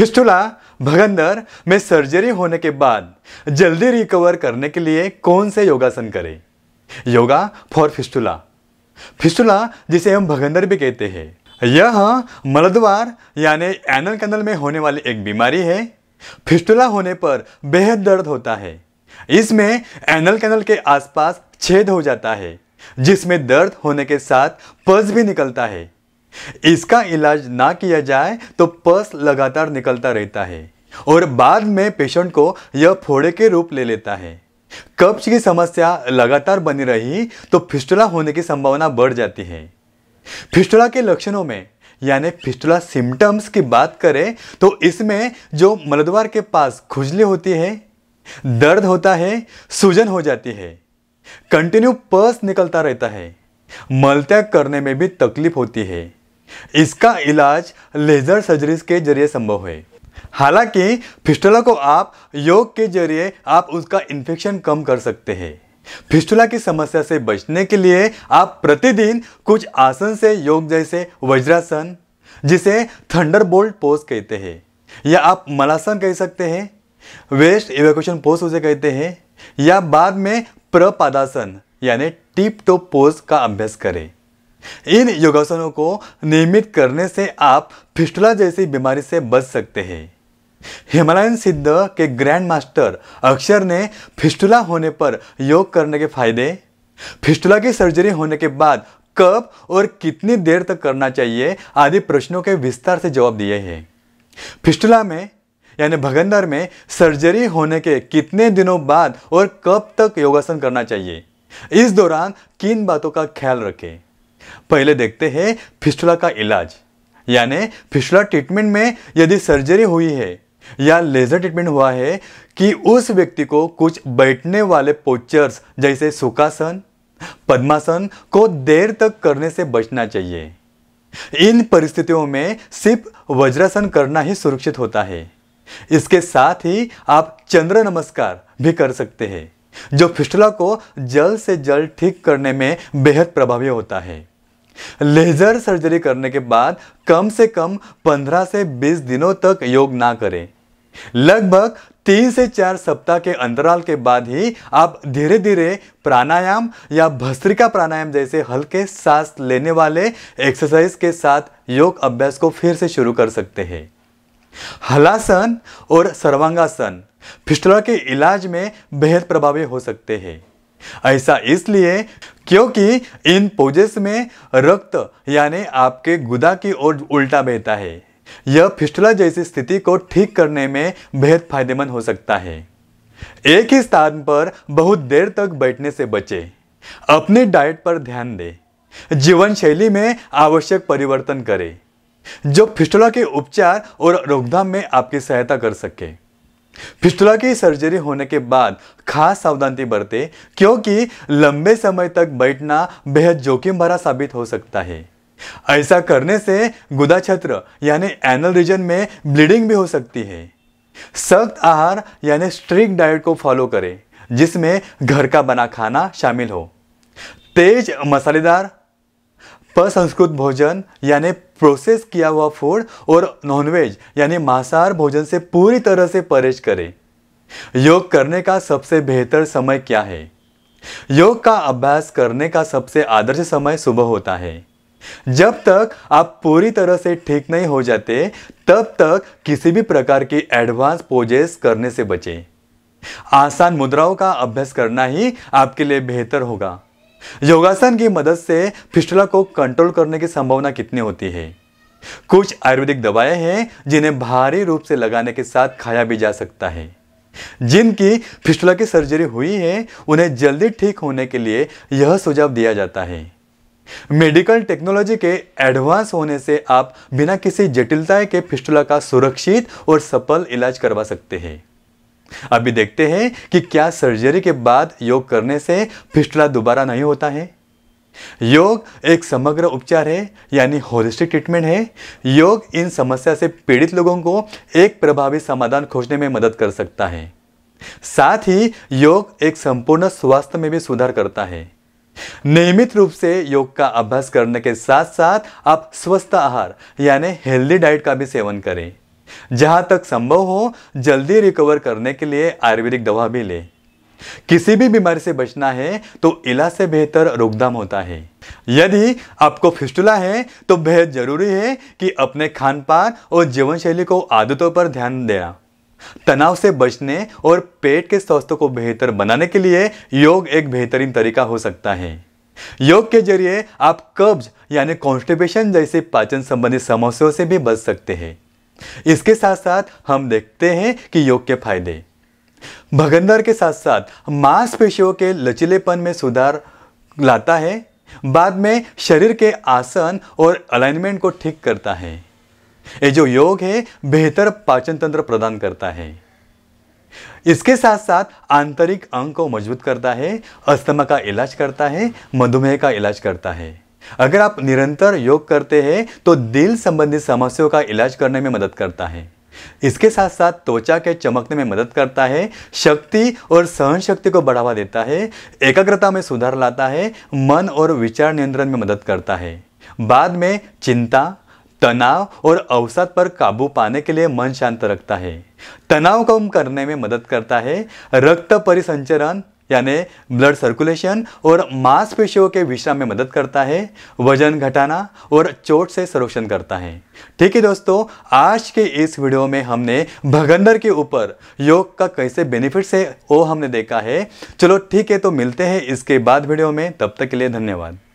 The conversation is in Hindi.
फिस्टुला भगंदर में सर्जरी होने के बाद जल्दी रिकवर करने के लिए कौन से योगासन करें योगा फॉर फिस्टुला फिस्टुला जिसे हम भगंदर भी कहते हैं यह मलद्वार यानी एनल कैनल में होने वाली एक बीमारी है फिस्टुला होने पर बेहद दर्द होता है इसमें एनल कैनल के आसपास छेद हो जाता है जिसमें दर्द होने के साथ पज भी निकलता है इसका इलाज ना किया जाए तो पर्स लगातार निकलता रहता है और बाद में पेशेंट को यह फोड़े के रूप ले लेता है कब्ज की समस्या लगातार बनी रही तो फिस्टुला होने की संभावना बढ़ जाती है फिस्टुला के लक्षणों में यानी फिस्टुला सिम्टम्स की बात करें तो इसमें जो मलद्वार के पास खुजली होती है दर्द होता है सूजन हो जाती है कंटिन्यू पर्स निकलता रहता है मलत्याग करने में भी तकलीफ होती है इसका इलाज लेज़र सर्जरीज के जरिए संभव है हालांकि फिस्टुला को आप योग के जरिए आप उसका इन्फेक्शन कम कर सकते हैं फिस्टुला की समस्या से बचने के लिए आप प्रतिदिन कुछ आसन से योग जैसे वज्रासन जिसे थंडर बोल्ट पोज कहते हैं या आप मलासन कह सकते हैं वेस्ट इवेक्यूशन पोज उसे कहते हैं या बाद में प्रपादासन यानी टिप टॉप पोज का अभ्यास करें इन योगासनों को नियमित करने से आप फिस्टुला जैसी बीमारी से बच सकते हैं हिमालयन सिद्ध के ग्रैंड मास्टर अक्षर ने फिस्टुला होने पर योग करने के फायदे फिस्टुला की सर्जरी होने के बाद कब और कितनी देर तक करना चाहिए आदि प्रश्नों के विस्तार से जवाब दिए हैं फिस्टुला में यानी भगंदर में सर्जरी होने के कितने दिनों बाद और कब तक योगासन करना चाहिए इस दौरान किन बातों का ख्याल रखें पहले देखते हैं फिस्टुला का इलाज यानी फिस्टुला ट्रीटमेंट में यदि सर्जरी हुई है या लेजर ट्रीटमेंट हुआ है कि उस व्यक्ति को कुछ बैठने वाले पोस्चर्स जैसे सुखासन पद्मासन को देर तक करने से बचना चाहिए इन परिस्थितियों में सिर्फ वज्रासन करना ही सुरक्षित होता है इसके साथ ही आप चंद्र नमस्कार भी कर सकते हैं जो फिस्टुला को जल्द से जल्द ठीक करने में बेहद प्रभावी होता है लेजर सर्जरी करने के बाद कम से कम 15 से 20 दिनों तक योग ना करें लगभग तीन से चार सप्ताह के अंतराल के बाद ही आप धीरे धीरे प्राणायाम या भस्त्रिका प्राणायाम जैसे हल्के सांस लेने वाले एक्सरसाइज के साथ योग अभ्यास को फिर से शुरू कर सकते हैं हलासन और सर्वांगासन फिस्टुला के इलाज में बेहद प्रभावी हो सकते हैं ऐसा इसलिए क्योंकि इन पोजेस में रक्त यानी आपके गुदा की ओर उल्टा बहता है यह फिस्टुला जैसी स्थिति को ठीक करने में बेहद फायदेमंद हो सकता है एक ही स्थान पर बहुत देर तक बैठने से बचे अपनी डाइट पर ध्यान दें जीवन शैली में आवश्यक परिवर्तन करें जो फिस्टुला के उपचार और रोकथाम में आपकी सहायता कर सके फिस्टुला की सर्जरी होने के बाद खास सावधानी बरतें क्योंकि लंबे समय तक बैठना बेहद जोखिम भरा साबित हो सकता है ऐसा करने से गुदा छत्र यानी एनल रीजन में ब्लीडिंग भी हो सकती है सख्त आहार यानी स्ट्रिक्ट डाइट को फॉलो करें जिसमें घर का बना खाना शामिल हो तेज मसालेदार प्रसंस्कृत भोजन यानी प्रोसेस किया हुआ फूड और नॉनवेज यानी मांसाहार भोजन से पूरी तरह से परहेज करें योग करने का सबसे बेहतर समय क्या है योग का अभ्यास करने का सबसे आदर्श समय सुबह होता है जब तक आप पूरी तरह से ठीक नहीं हो जाते तब तक किसी भी प्रकार की एडवांस पोजेस करने से बचें आसान मुद्राओं का अभ्यास करना ही आपके लिए बेहतर होगा योगासन की मदद से फिस्टुला को कंट्रोल करने की संभावना कितनी होती है कुछ आयुर्वेदिक दवाएं हैं जिन्हें भारी रूप से लगाने के साथ खाया भी जा सकता है जिनकी फिस्टुला की सर्जरी हुई है उन्हें जल्दी ठीक होने के लिए यह सुझाव दिया जाता है मेडिकल टेक्नोलॉजी के एडवांस होने से आप बिना किसी जटिलता के फिस्टुला का सुरक्षित और सफल इलाज करवा सकते हैं अभी देखते हैं कि क्या सर्जरी के बाद योग करने से फिस्टला दोबारा नहीं होता है योग एक समग्र उपचार है यानी होलिस्टिक ट्रीटमेंट है योग इन समस्या से पीड़ित लोगों को एक प्रभावी समाधान खोजने में मदद कर सकता है साथ ही योग एक संपूर्ण स्वास्थ्य में भी सुधार करता है नियमित रूप से योग का अभ्यास करने के साथ साथ आप स्वस्थ आहार यानी हेल्दी डाइट का भी सेवन करें जहां तक संभव हो जल्दी रिकवर करने के लिए आयुर्वेदिक दवा भी लें किसी भी बीमारी से बचना है तो इलाज से बेहतर रोकधाम होता है यदि आपको फिस्टुला है तो बेहद जरूरी है कि अपने खान पान और जीवन शैली को आदतों पर ध्यान देना तनाव से बचने और पेट के स्वास्थ्य को बेहतर बनाने के लिए योग एक बेहतरीन तरीका हो सकता है योग के जरिए आप कब्ज यानी कॉन्स्टिपेशन जैसे पाचन संबंधी समस्याओं से भी बच सकते हैं इसके साथ साथ हम देखते हैं कि योग के फायदे भगंदर के साथ साथ मांसपेशियों के लचीलेपन में सुधार लाता है बाद में शरीर के आसन और अलाइनमेंट को ठीक करता है ये जो योग है बेहतर पाचन तंत्र प्रदान करता है इसके साथ साथ आंतरिक अंग को मजबूत करता है अस्थमा का इलाज करता है मधुमेह का इलाज करता है अगर आप निरंतर योग करते हैं तो दिल संबंधी समस्याओं का इलाज करने में मदद करता है इसके साथ साथ त्वचा के चमकने में मदद करता है शक्ति और सहन शक्ति को बढ़ावा देता है एकाग्रता में सुधार लाता है मन और विचार नियंत्रण में मदद करता है बाद में चिंता तनाव और अवसाद पर काबू पाने के लिए मन शांत रखता है तनाव कम करने में मदद करता है रक्त परिसंचरण यानी ब्लड सर्कुलेशन और मांसपेशियों के विश्राम में मदद करता है वजन घटाना और चोट से संरक्षण करता है ठीक है दोस्तों आज के इस वीडियो में हमने भगंदर के ऊपर योग का कैसे बेनिफिट्स है वो हमने देखा है चलो ठीक है तो मिलते हैं इसके बाद वीडियो में तब तक के लिए धन्यवाद